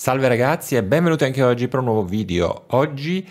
Salve ragazzi e benvenuti anche oggi per un nuovo video. Oggi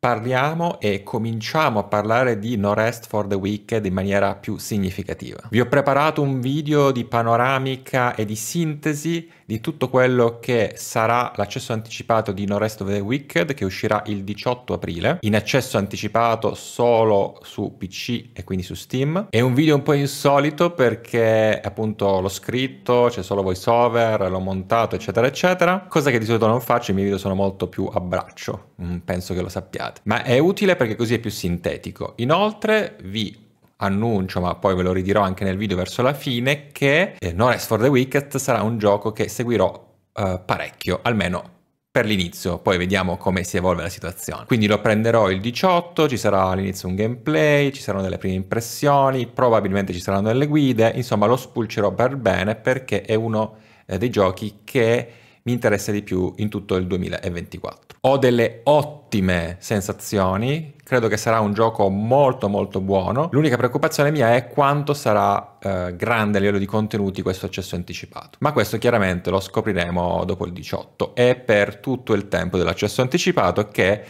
parliamo e cominciamo a parlare di No Rest for the Wicked in maniera più significativa. Vi ho preparato un video di panoramica e di sintesi di tutto quello che sarà l'accesso anticipato di No Rest of the Wicked che uscirà il 18 aprile, in accesso anticipato solo su PC e quindi su Steam. È un video un po' insolito perché appunto l'ho scritto, c'è solo voiceover, l'ho montato eccetera eccetera, cosa che di solito non faccio, i miei video sono molto più a braccio, mm, penso che lo sappiate complicate, ma è utile perché così è più sintetico. Inoltre vi annuncio, ma poi ve lo ridirò anche nel video verso la fine, che eh, No Rest for the Wicked sarà un gioco che seguirò eh, parecchio, almeno per l'inizio, poi vediamo come si evolve la situazione. Quindi lo prenderò il 18, ci sarà all'inizio un gameplay, ci saranno delle prime impressioni, probabilmente ci saranno delle guide, insomma lo spulcerò per bene perché è uno eh, dei giochi che mi interessa di più in tutto il 2024. Ho delle ottime sensazioni, credo che sarà un gioco molto molto buono, l'unica preoccupazione mia è quanto sarà eh, grande a livello di contenuti questo accesso anticipato, ma questo chiaramente lo scopriremo dopo il 18 e per tutto il tempo dell'accesso anticipato che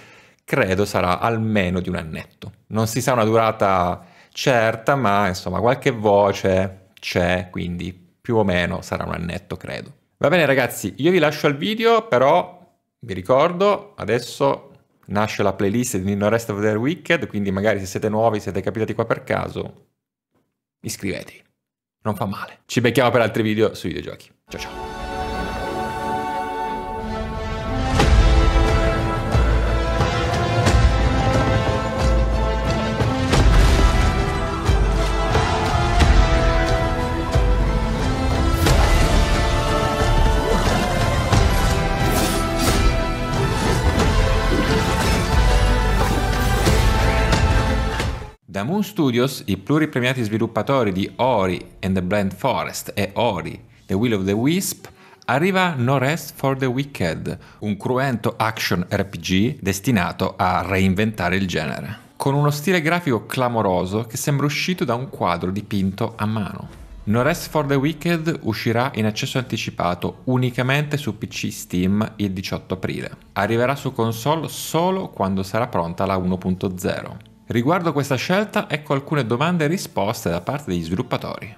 credo sarà almeno di un annetto. Non si sa una durata certa, ma insomma qualche voce c'è, quindi più o meno sarà un annetto, credo. Va bene ragazzi, io vi lascio al video, però vi ricordo, adesso nasce la playlist di No Rest of the Wicked, quindi magari se siete nuovi, siete capitati qua per caso, iscrivetevi. Non fa male. Ci becchiamo per altri video sui videogiochi. Ciao ciao. Da Moon Studios, i pluripremiati sviluppatori di Ori and the Blind Forest e Ori, The Will of the Wisp, arriva No Rest for the Wicked, un cruento action RPG destinato a reinventare il genere, con uno stile grafico clamoroso che sembra uscito da un quadro dipinto a mano. No Rest for the Wicked uscirà in accesso anticipato unicamente su PC Steam il 18 aprile. Arriverà su console solo quando sarà pronta la 1.0. Riguardo questa scelta, ecco alcune domande e risposte da parte degli sviluppatori.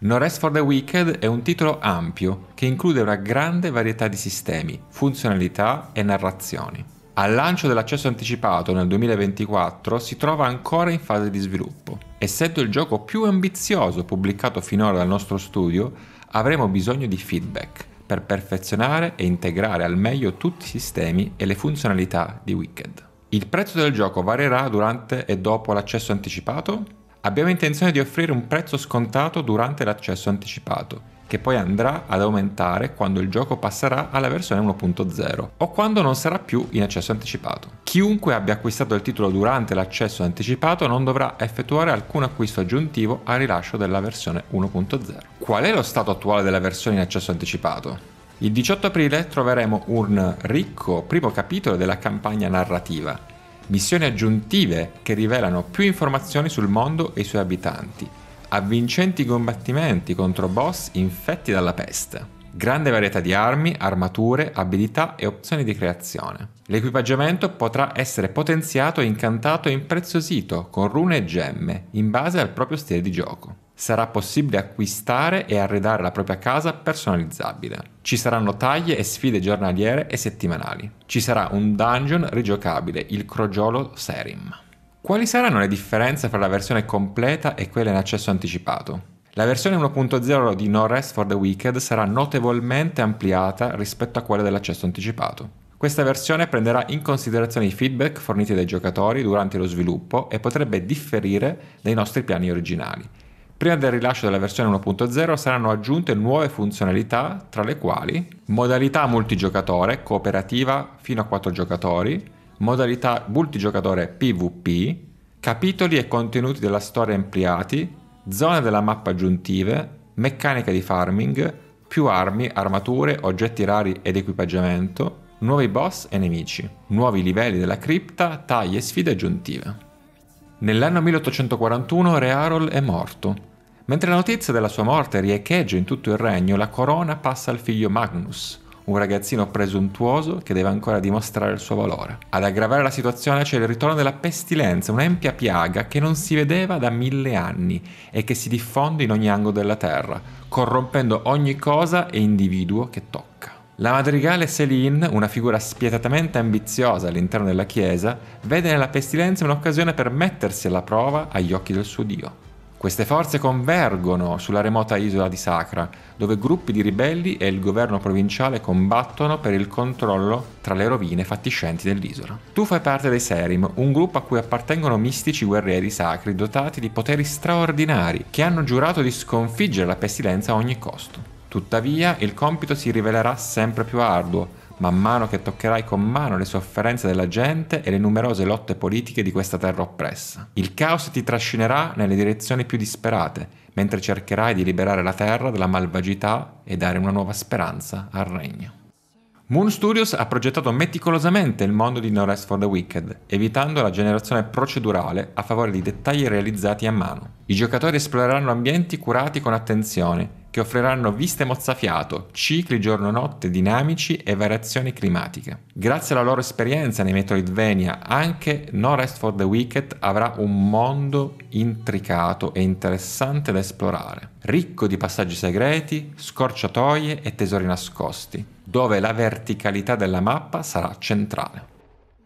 No Rest for the Wicked è un titolo ampio che include una grande varietà di sistemi, funzionalità e narrazioni. Al lancio dell'accesso anticipato nel 2024 si trova ancora in fase di sviluppo. Essendo il gioco più ambizioso pubblicato finora dal nostro studio, avremo bisogno di feedback per perfezionare e integrare al meglio tutti i sistemi e le funzionalità di Wicked. Il prezzo del gioco varierà durante e dopo l'accesso anticipato? Abbiamo intenzione di offrire un prezzo scontato durante l'accesso anticipato, che poi andrà ad aumentare quando il gioco passerà alla versione 1.0 o quando non sarà più in accesso anticipato. Chiunque abbia acquistato il titolo durante l'accesso anticipato non dovrà effettuare alcun acquisto aggiuntivo al rilascio della versione 1.0. Qual è lo stato attuale della versione in accesso anticipato? Il 18 aprile troveremo un ricco primo capitolo della campagna narrativa, missioni aggiuntive che rivelano più informazioni sul mondo e i suoi abitanti, avvincenti combattimenti contro boss infetti dalla peste. Grande varietà di armi, armature, abilità e opzioni di creazione. L'equipaggiamento potrà essere potenziato, incantato e impreziosito con rune e gemme, in base al proprio stile di gioco sarà possibile acquistare e arredare la propria casa personalizzabile. Ci saranno taglie e sfide giornaliere e settimanali. Ci sarà un dungeon rigiocabile, il Crogiolo Serim. Quali saranno le differenze fra la versione completa e quella in accesso anticipato? La versione 1.0 di No Rest for the Wicked sarà notevolmente ampliata rispetto a quella dell'accesso anticipato. Questa versione prenderà in considerazione i feedback forniti dai giocatori durante lo sviluppo e potrebbe differire dai nostri piani originali Prima del rilascio della versione 1.0 saranno aggiunte nuove funzionalità, tra le quali modalità multigiocatore, cooperativa fino a 4 giocatori, modalità multigiocatore PvP, capitoli e contenuti della storia ampliati, zone della mappa aggiuntive, meccanica di farming, più armi, armature, oggetti rari ed equipaggiamento, nuovi boss e nemici, nuovi livelli della cripta, tagli e sfide aggiuntive. Nell'anno 1841 Re Harold è morto. Mentre la notizia della sua morte riecheggia in tutto il regno, la corona passa al figlio Magnus, un ragazzino presuntuoso che deve ancora dimostrare il suo valore. Ad aggravare la situazione c'è il ritorno della pestilenza, un'empia piaga che non si vedeva da mille anni e che si diffonde in ogni angolo della terra, corrompendo ogni cosa e individuo che tocca. La madrigale Céline, una figura spietatamente ambiziosa all'interno della Chiesa, vede nella pestilenza un'occasione per mettersi alla prova agli occhi del suo Dio. Queste forze convergono sulla remota isola di Sacra, dove gruppi di ribelli e il governo provinciale combattono per il controllo tra le rovine fatiscenti dell'isola. Tu fai parte dei Serim, un gruppo a cui appartengono mistici guerrieri sacri dotati di poteri straordinari che hanno giurato di sconfiggere la pestilenza a ogni costo. Tuttavia il compito si rivelerà sempre più arduo, man mano che toccherai con mano le sofferenze della gente e le numerose lotte politiche di questa terra oppressa. Il caos ti trascinerà nelle direzioni più disperate, mentre cercherai di liberare la terra dalla malvagità e dare una nuova speranza al regno. Moon Studios ha progettato meticolosamente il mondo di No Rest for the Wicked, evitando la generazione procedurale a favore di dettagli realizzati a mano. I giocatori esploreranno ambienti curati con attenzione, che offriranno viste mozzafiato, cicli giorno-notte dinamici e variazioni climatiche. Grazie alla loro esperienza nei Metroidvania, anche No Rest for the Wicked avrà un mondo intricato e interessante da esplorare, ricco di passaggi segreti, scorciatoie e tesori nascosti, dove la verticalità della mappa sarà centrale.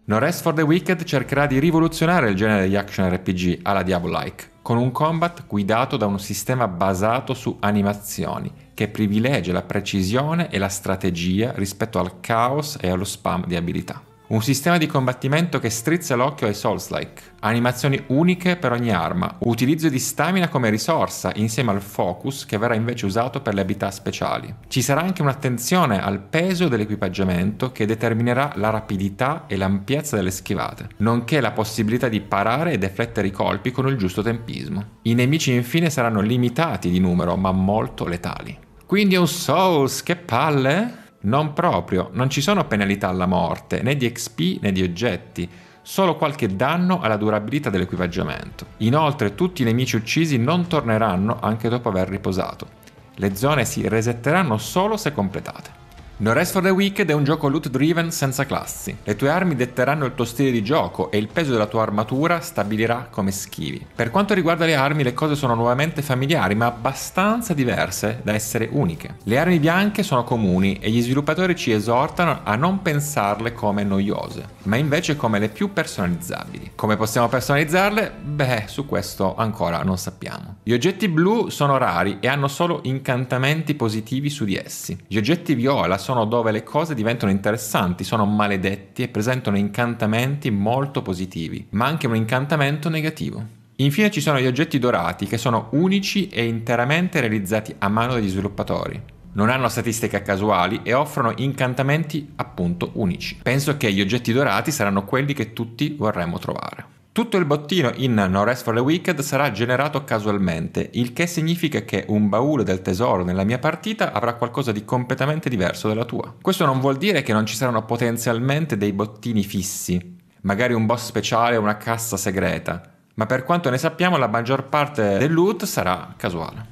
No Rest for the Wicked cercherà di rivoluzionare il genere degli action RPG alla Diablo-like con un combat guidato da un sistema basato su animazioni che privilegia la precisione e la strategia rispetto al caos e allo spam di abilità. Un sistema di combattimento che strizza l'occhio ai Souls-like. Animazioni uniche per ogni arma, utilizzo di stamina come risorsa insieme al focus che verrà invece usato per le abilità speciali. Ci sarà anche un'attenzione al peso dell'equipaggiamento che determinerà la rapidità e l'ampiezza delle schivate, nonché la possibilità di parare e deflettere i colpi con il giusto tempismo. I nemici infine saranno limitati di numero ma molto letali. Quindi è un Souls, che palle! Eh? Non proprio, non ci sono penalità alla morte, né di XP né di oggetti, solo qualche danno alla durabilità dell'equipaggiamento. Inoltre tutti i nemici uccisi non torneranno anche dopo aver riposato. Le zone si resetteranno solo se completate. No Rest for the Wicked è un gioco loot driven senza classi. Le tue armi detteranno il tuo stile di gioco e il peso della tua armatura stabilirà come schivi. Per quanto riguarda le armi, le cose sono nuovamente familiari, ma abbastanza diverse da essere uniche. Le armi bianche sono comuni e gli sviluppatori ci esortano a non pensarle come noiose, ma invece come le più personalizzabili. Come possiamo personalizzarle? Beh, su questo ancora non sappiamo. Gli oggetti blu sono rari e hanno solo incantamenti positivi su di essi. Gli oggetti viola sono dove le cose diventano interessanti, sono maledetti e presentano incantamenti molto positivi, ma anche un incantamento negativo. Infine ci sono gli oggetti dorati che sono unici e interamente realizzati a mano degli sviluppatori. Non hanno statistiche casuali e offrono incantamenti appunto unici. Penso che gli oggetti dorati saranno quelli che tutti vorremmo trovare. Tutto il bottino in No Rest for the Wicked sarà generato casualmente, il che significa che un baule del tesoro nella mia partita avrà qualcosa di completamente diverso dalla tua. Questo non vuol dire che non ci saranno potenzialmente dei bottini fissi, magari un boss speciale o una cassa segreta, ma per quanto ne sappiamo la maggior parte del loot sarà casuale.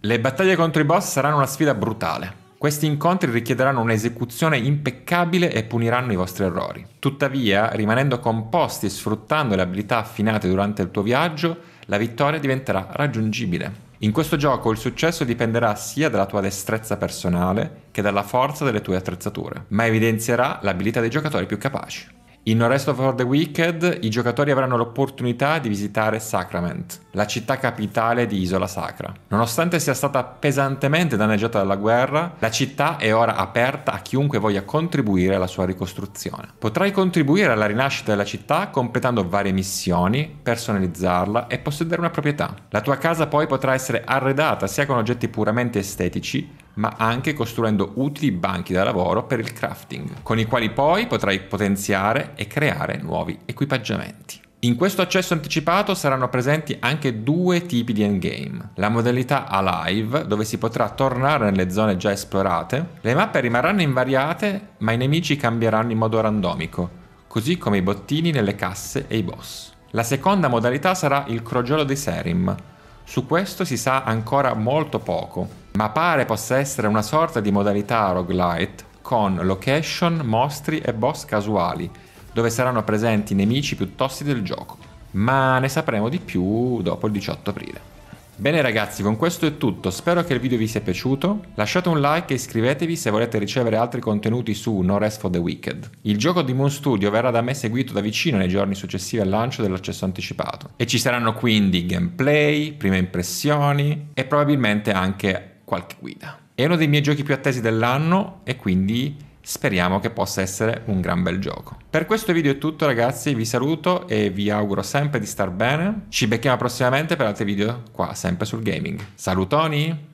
Le battaglie contro i boss saranno una sfida brutale. Questi incontri richiederanno un'esecuzione impeccabile e puniranno i vostri errori. Tuttavia, rimanendo composti e sfruttando le abilità affinate durante il tuo viaggio, la vittoria diventerà raggiungibile. In questo gioco il successo dipenderà sia dalla tua destrezza personale che dalla forza delle tue attrezzature, ma evidenzierà l'abilità dei giocatori più capaci. In Arrest of the Wicked i giocatori avranno l'opportunità di visitare Sacrament, la città capitale di Isola Sacra. Nonostante sia stata pesantemente danneggiata dalla guerra, la città è ora aperta a chiunque voglia contribuire alla sua ricostruzione. Potrai contribuire alla rinascita della città completando varie missioni, personalizzarla e possedere una proprietà. La tua casa poi potrà essere arredata sia con oggetti puramente estetici, ma anche costruendo utili banchi da lavoro per il crafting, con i quali poi potrai potenziare e creare nuovi equipaggiamenti. In questo accesso anticipato saranno presenti anche due tipi di endgame. La modalità Alive, dove si potrà tornare nelle zone già esplorate. Le mappe rimarranno invariate, ma i nemici cambieranno in modo randomico, così come i bottini nelle casse e i boss. La seconda modalità sarà il crogiolo dei Serim. Su questo si sa ancora molto poco, ma pare possa essere una sorta di modalità roguelite con location, mostri e boss casuali, dove saranno presenti nemici più tosti del gioco. Ma ne sapremo di più dopo il 18 aprile. Bene ragazzi, con questo è tutto, spero che il video vi sia piaciuto, lasciate un like e iscrivetevi se volete ricevere altri contenuti su No Rest for the Wicked. Il gioco di Moon Studio verrà da me seguito da vicino nei giorni successivi al lancio dell'accesso anticipato e ci saranno quindi gameplay, prime impressioni e probabilmente anche qualche guida. È uno dei miei giochi più attesi dell'anno e quindi speriamo che possa essere un gran bel gioco. Per questo video è tutto ragazzi, vi saluto e vi auguro sempre di star bene. Ci becchiamo prossimamente per altri video qua sempre sul gaming. Salutoni!